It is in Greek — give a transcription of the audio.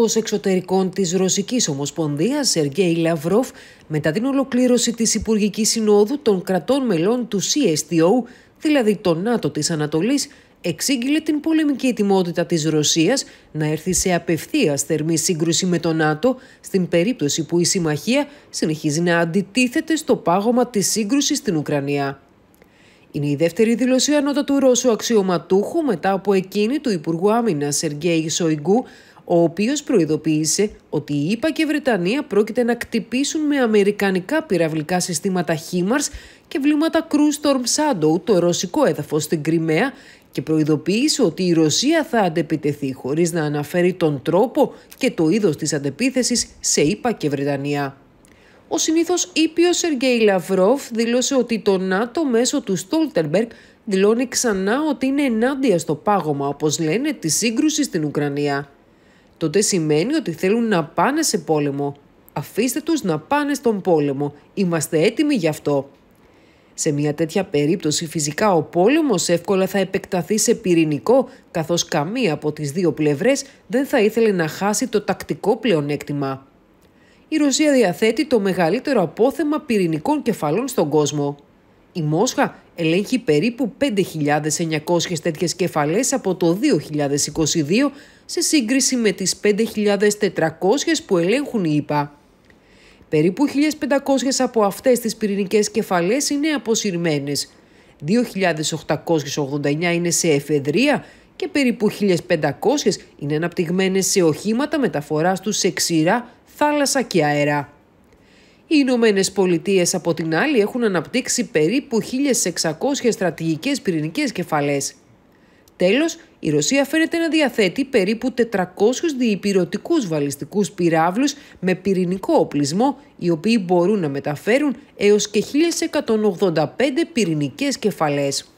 Υπουργός Εξωτερικών της Ρωσικής Ομοσπονδίας, Σεργέη Λαυρόφ, μετά την ολοκλήρωση της Υπουργικής Συνόδου των κρατών μελών του CSTO, δηλαδή το ΝΑΤΟ της Ανατολής, εξήγηλε την πολεμική ετοιμότητα της Ρωσίας να έρθει σε απευθείας θερμή σύγκρουση με το ΝΑΤΟ στην περίπτωση που η συμμαχία συνεχίζει να αντιτίθεται στο πάγωμα της σύγκρουσης στην Ουκρανία. Είναι η δεύτερη δήλωση ανώτατου Ρώσου αξιωματούχου μετά από εκείνη του Υπουργού Άμυνας Σεργέη Σοϊγκού ο οποίος προειδοποίησε ότι η ΙΠΑ και η Βρετανία πρόκειται να κτυπήσουν με αμερικανικά πυραυλικά συστήματα HIMARS και βλήματα Cruise Storm Shadow το ρωσικό έδαφος στην Κρυμαία και προειδοποίησε ότι η Ρωσία θα αντεπιτεθεί χωρίς να αναφέρει τον τρόπο και το είδος της αντεπίθεσης σε ΙΠΑ και Βρετανία. Ο συνήθως ήπιος Σεργέη Λαυρόφ δήλωσε ότι το ΝΑΤΟ μέσω του Στόλτερμπεργκ δηλώνει ξανά ότι είναι ενάντια στο πάγωμα, όπως λένε, της σύγκρουσης στην Ουκρανία τότε σημαίνει ότι θέλουν να πάνε σε πόλεμο. Αφήστε τους να πάνε στον πόλεμο. Είμαστε έτοιμοι γι' αυτό. Σε μια τέτοια περίπτωση φυσικά ο πόλεμος εύκολα θα επεκταθεί σε πυρηνικό, καθώς καμία από τις δύο πλευρές δεν θα ήθελε να χάσει το τακτικό πλεονέκτημα. Η Ρωσία διαθέτει το μεγαλύτερο απόθεμα πυρηνικών κεφαλών στον κόσμο. Η Μόσχα ελέγχει περίπου 5.900 τέτοιες κεφαλές από το 2022 σε σύγκριση με τις 5.400 που ελέγχουν οι Περίπου 1.500 από αυτές τις πυρηνικές κεφαλές είναι αποσυρμένες. 2.889 είναι σε εφεδρεία και περίπου 1.500 είναι αναπτυγμένες σε οχήματα μεταφοράς τους σε ξηρά, θάλασσα και αέρα. Οι Ηνωμένες Πολιτείες, από την άλλη, έχουν αναπτύξει περίπου 1.600 στρατηγικές πυρηνικές κεφαλές. Τέλος, η Ρωσία φαίνεται να διαθέτει περίπου 400 διυπηρωτικούς βαλιστικούς πυράβλους με πυρηνικό οπλισμό, οι οποίοι μπορούν να μεταφέρουν έως και 1.185 πυρηνικές κεφαλές.